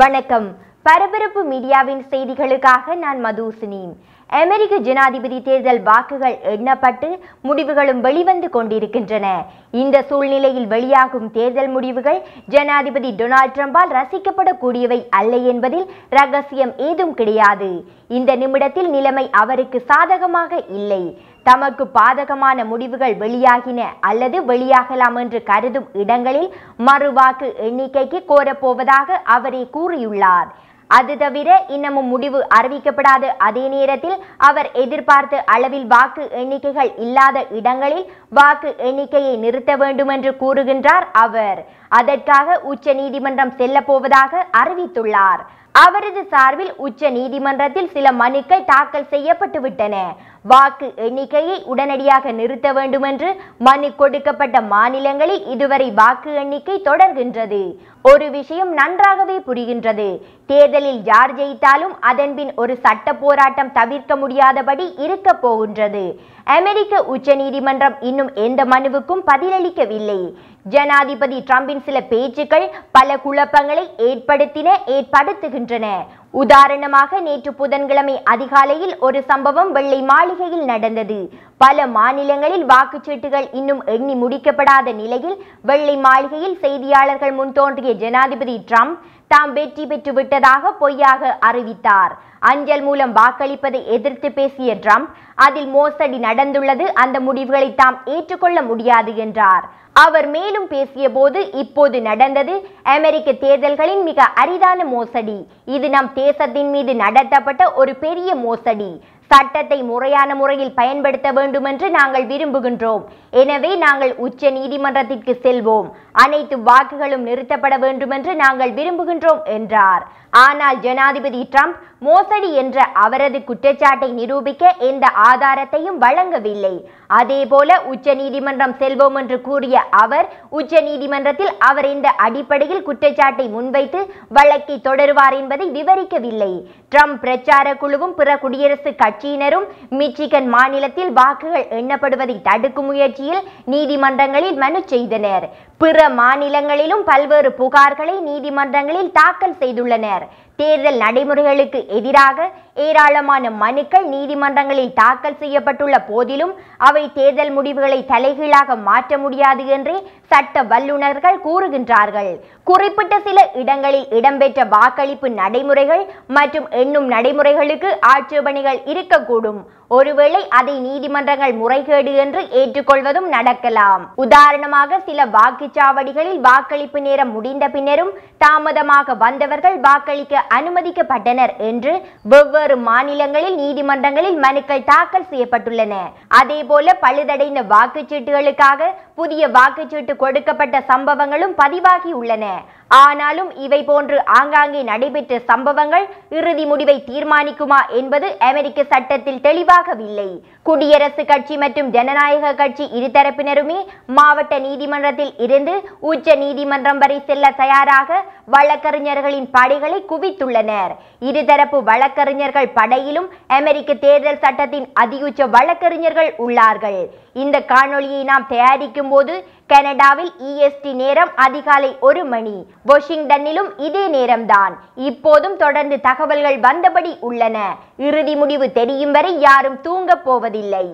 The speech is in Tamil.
வணக்கம் பரபரப்பு மீடியாவின் செய்திகளுக்காக நான் மதுசினி அமெரிக்க ஜனாதிபதி தேர்தல் வாக்குகள் எண்ணப்பட்டு முடிவுகளும் வெளிவந்து கொண்டிருக்கின்றன இந்த சூழ்நிலையில் வெளியாகும் தேர்தல் முடிவுகள் ஜனாதிபதி டொனால்ட் ட்ரம்பால் ரசிக்கப்படக்கூடியவை அல்ல என்பதில் ரகசியம் ஏதும் கிடையாது இந்த நிமிடத்தில் நிலைமை அவருக்கு சாதகமாக இல்லை தமக்கு பாதகமான முடிவுகள் வெளியாகின அல்லது வெளியாகலாம் என்று கருதும் இடங்களில் மறுவாக்கு எண்ணிக்கைக்கு கோரப்போவதாக அவரே கூறியுள்ளார் அது தவிர இன்னமும் முடிவு அறிவிக்கப்படாத அதே நேரத்தில் அவர் எதிர்பார்த்த அளவில் வாக்கு எண்ணிக்கைகள் இல்லாத இடங்களில் வாக்கு எண்ணிக்கையை நிறுத்த வேண்டும் என்று கூறுகின்றார் அவர் அதற்காக உச்ச நீதிமன்றம் செல்ல போவதாக அறிவித்துள்ளார் அவரது சார்பில் உச்ச நீதிமன்றத்தில் சில மனுக்கள் தாக்கல் செய்யப்பட்டுவிட்டன வாக்கு எண்ணிக்கையை உடனடியாக நிறுத்த வேண்டுமென்று மனு கொடுக்கப்பட்ட மாநிலங்களில் இதுவரை வாக்கு எண்ணிக்கை தொடர்கின்றது ஒரு விஷயம் நன்றாகவே புரிகின்றது தேர்தலில் யார் ஜெயித்தாலும் அதன்பின் ஒரு சட்ட போராட்டம் தவிர்க்க முடியாதபடி இருக்க போகின்றது அமெரிக்க உச்சநீதிமன்றம் இன்னும் எந்த மனுவுக்கும் பதிலளிக்கவில்லை ஜனாதிபதி டிரம்பின் சில பேச்சுக்கள் பல குழப்பங்களை ஏற்படுத்தின ஏற்படுத்துகின்றன உதாரணமாக நேற்று புதன்கிழமை அதிகாலையில் ஒரு சம்பவம் வெள்ளை மாளிகையில் நடந்தது பல மாநிலங்களில் வாக்குச்சீட்டுகள் இன்னும் எண்ணி முடிக்கப்படாத நிலையில் வெள்ளை மாளிகையில் செய்தியாளர்கள் முன் தோன்றிய ஜனாதிபதி டிரம்ப் தாம் வெற்றி பெற்றுவிட்டதாக பொய்யாக அறிவித்தார் அஞ்சல் மூலம் வாக்களிப்பதை எதிர்த்து பேசிய ட்ரம்ப் அதில் மோசடி நடந்துள்ளது அந்த முடிவுகளை தாம் ஏற்றுக்கொள்ள முடியாது என்றார் அவர் மேலும் பேசிய போது இப்போது நடந்தது அமெரிக்க தேர்தல்களின் மிக அரிதான மோசடி இது நம் தேசத்தின் மீது நடத்தப்பட்ட ஒரு பெரிய மோசடி சட்டத்தை முறையான முறையில் பயன்படுத்த வேண்டும் என்று நாங்கள் விரும்புகின்றோம் எனவே நாங்கள் உச்ச நீதிமன்றத்திற்கு செல்வோம் அனைத்து வாக்குகளும் நிறுத்தப்பட வேண்டும் என்று நாங்கள் விரும்புகின்றோம் என்றார் ஆனால் ஜனாதிபதி டிரம்ப் மோசடி என்ற அவரது குற்றச்சாட்டை நிரூபிக்க எந்த ஆதாரத்தையும் வழங்கவில்லை அதேபோல உச்சநீதிமன்றம் செல்வோம் என்று கூறிய அவர் உச்சநீதிமன்றத்தில் அவர் இந்த அடிப்படையில் குற்றச்சாட்டை முன்வைத்து வழக்கை தொடருவார் என்பதை விவரிக்கவில்லை ட்ரம்ப் பிரச்சார குழுவும் பிற குடியரசு கட்சியினரும் மிச்சிகன் மாநிலத்தில் வாக்குகள் எண்ணப்படுவதை தடுக்கும் முயற்சியில் நீதிமன்றங்களில் மனு செய்தனர் பிற மாநிலங்களிலும் பல்வேறு புகார்களை நீதிமன்றங்களில் தாக்கல் செய்துள்ளனர் தேர்தல் நடைமுறைகளுக்கு எதிராக ஏராளமான மனுக்கள் நீதிமன்றங்களில் தாக்கல் செய்யப்பட்டுள்ள போதிலும் அவை தேர்தல் முடிவுகளை தலைகீழாக மாற்ற முடியாது என்றே சட்ட வல்லுநர்கள் கூறுகின்றார்கள் குறிப்பிட்ட சில இடங்களில் இடம்பெற்ற வாக்களிப்பு நடைமுறைகள் மற்றும் எண்ணும் நடைமுறைகளுக்கு ஆட்சேபணிகள் இருக்கக்கூடும் ஒருவேளை அதை நீதிமன்றங்கள் முறைகேடு என்று ஏற்றுக்கொள்வதும் நடக்கலாம் உதாரணமாக சில வாக்குச்சாவடிகளில் வாக்களிப்பு நேரம் முடிந்த பின்னரும் தாமதமாக வந்தவர்கள் வாக்களிக்க அனுமதிக்கப்பட்டனர் என்று வெவ்வேறு பின்வரும் மாநிலங்களில் நீதிமன்றங்களில் மனுக்கள் தாக்கல் செய்யப்பட்டுள்ளன அதேபோல பழுதடைந்த வாக்குச்சீட்டுகளுக்காக புதிய வாக்குச்சீட்டு கொடுக்கப்பட்ட சம்பவங்களும் பதிவாகி உள்ளன ஆனாலும் இவை போன்று ஆங்காங்கே நடைபெற்ற சம்பவங்கள் இறுதி முடிவை தீர்மானிக்குமா என்பது அமெரிக்க சட்டத்தில் தெளிவாகவில்லை குடியரசு கட்சி மற்றும் ஜனநாயக கட்சி இருதரப்பினருமே மாவட்ட நீதிமன்றத்தில் இருந்து உச்ச நீதிமன்றம் வரை செல்ல தயாராக வழக்கறிஞர்களின் படைகளை குவித்துள்ளனர் இருதரப்பு வழக்கறிஞர்கள் படையிலும் அமெரிக்க தேர்தல் சட்டத்தின் அதியுச்ச வழக்கறிஞர்கள் உள்ளார்கள் இந்த காணொளியை நாம் தயாரிக்கும் போது கனடாவில் இஎஸ்டி e நேரம் அதிகாலை ஒரு மணி வாஷிங்டனிலும் இதே நேரம்தான் இப்போதும் தொடர்ந்து தகவல்கள் வந்தபடி உள்ளன இறுதி முடிவு தெரியும் வரை யாரும் தூங்கப் போவதில்லை